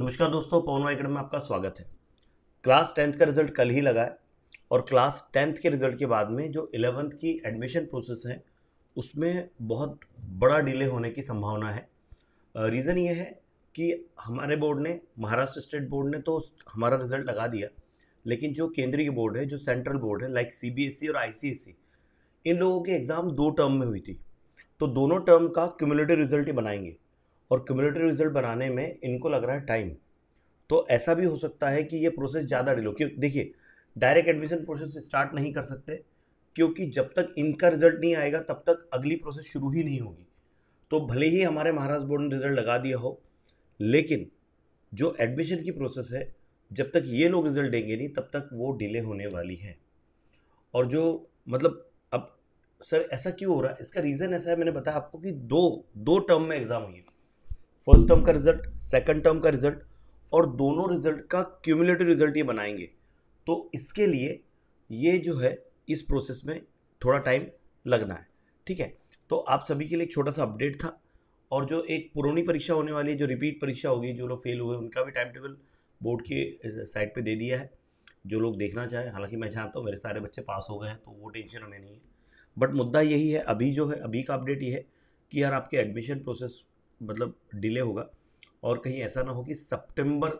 नमस्कार दोस्तों पवन वाई में आपका स्वागत है क्लास टेंथ का रिजल्ट कल ही लगा है और क्लास टेंथ के रिजल्ट के बाद में जो इलेवंथ की एडमिशन प्रोसेस है उसमें बहुत बड़ा डिले होने की संभावना है रीज़न ये है कि हमारे बोर्ड ने महाराष्ट्र स्टेट बोर्ड ने तो हमारा रिजल्ट लगा दिया लेकिन जो केंद्रीय बोर्ड है जो सेंट्रल बोर्ड है लाइक सी और आई इन लोगों के एग्ज़ाम दो टर्म में हुई थी तो दोनों टर्म का क्यूमुलेटिव रिजल्ट ही बनाएंगे और क्यूमुलेटिव रिजल्ट बनाने में इनको लग रहा है टाइम तो ऐसा भी हो सकता है कि ये प्रोसेस ज़्यादा डिलो क्यों देखिए डायरेक्ट एडमिशन प्रोसेस स्टार्ट नहीं कर सकते क्योंकि जब तक इनका रिजल्ट नहीं आएगा तब तक अगली प्रोसेस शुरू ही नहीं होगी तो भले ही हमारे महाराष्ट्र बोर्ड ने रिजल्ट लगा दिया हो लेकिन जो एडमिशन की प्रोसेस है जब तक ये लोग रिजल्ट देंगे नहीं तब तक वो डिले होने वाली है और जो मतलब अब सर ऐसा क्यों हो रहा है इसका रीज़न ऐसा है मैंने बताया आपको कि दो दो टर्म में एग्ज़ाम हुई है फर्स्ट टर्म का रिजल्ट सेकंड टर्म का रिजल्ट और दोनों रिजल्ट का क्यूमुलेटिव रिजल्ट ये बनाएंगे तो इसके लिए ये जो है इस प्रोसेस में थोड़ा टाइम लगना है ठीक है तो आप सभी के लिए एक छोटा सा अपडेट था और जो एक पुरानी परीक्षा होने वाली है जो रिपीट परीक्षा होगी जो लोग फेल हुए उनका भी टाइम टेबल बोर्ड के साइड पे दे दिया है जो लोग देखना चाहें हालांकि मैं जानता हूँ मेरे सारे बच्चे पास हो गए हैं तो वो टेंशन हमें नहीं है बट मुद्दा यही है अभी जो है अभी का अपडेट ये है कि यार आपके एडमिशन प्रोसेस मतलब डिले होगा और कहीं ऐसा ना हो कि सितंबर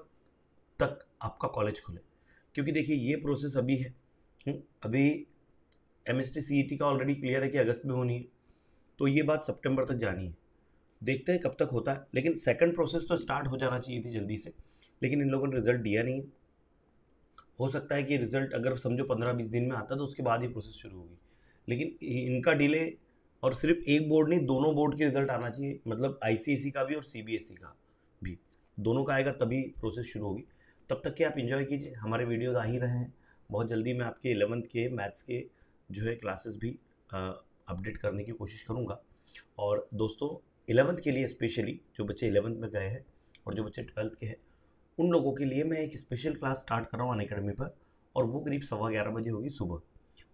तक आपका कॉलेज खुले क्योंकि देखिए ये प्रोसेस अभी है हम्म, अभी एम एस टी का ऑलरेडी क्लियर है कि अगस्त में होनी है तो ये बात सितंबर तक जानी है देखते हैं कब तक होता है लेकिन सेकंड प्रोसेस तो स्टार्ट हो जाना चाहिए थी जल्दी से लेकिन इन लोगों ने रिज़ल्ट दिया नहीं है हो सकता है कि रिज़ल्ट अगर समझो पंद्रह बीस दिन में आता तो उसके बाद ही प्रोसेस शुरू होगी लेकिन इनका डिले और सिर्फ एक बोर्ड नहीं दोनों बोर्ड के रिजल्ट आना चाहिए मतलब आई का भी और सी e का भी दोनों का आएगा तभी प्रोसेस शुरू होगी तब तक के आप इन्जॉय कीजिए हमारे वीडियोज़ आ ही रहे हैं बहुत जल्दी मैं आपके एलेवंथ के मैथ्स के जो है क्लासेस भी अपडेट करने की कोशिश करूँगा और दोस्तों एलेवंथ के लिए स्पेशली जो बच्चे एलेवंथ में गए हैं और जो बच्चे ट्वेल्थ के हैं उन लोगों के लिए मैं एक स्पेशल क्लास स्टार्ट कर रहा हूँ अन अकेडमी पर और वो करीब सवा ग्यारह बजे होगी सुबह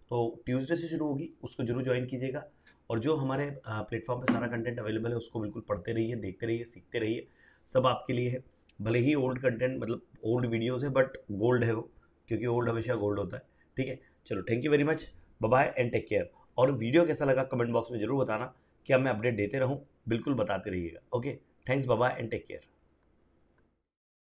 तो ट्यूसडे से शुरू होगी उसको जरूर ज्वाइन कीजिएगा और जो हमारे प्लेटफॉर्म पर सारा कंटेंट अवेलेबल है उसको बिल्कुल पढ़ते रहिए देखते रहिए सीखते रहिए सब आपके लिए है भले ही ओल्ड कंटेंट मतलब ओल्ड वीडियोज़ है बट गोल्ड है वो क्योंकि ओल्ड हमेशा गोल्ड होता है ठीक है चलो thank you very much bye and take care और वीडियो कैसा लगा कमेंट बॉक्स में ज़रूर बताना क्या मैं अपडेट देते रहूँ बिल्कुल बताते रहिएगा okay thanks bye and take care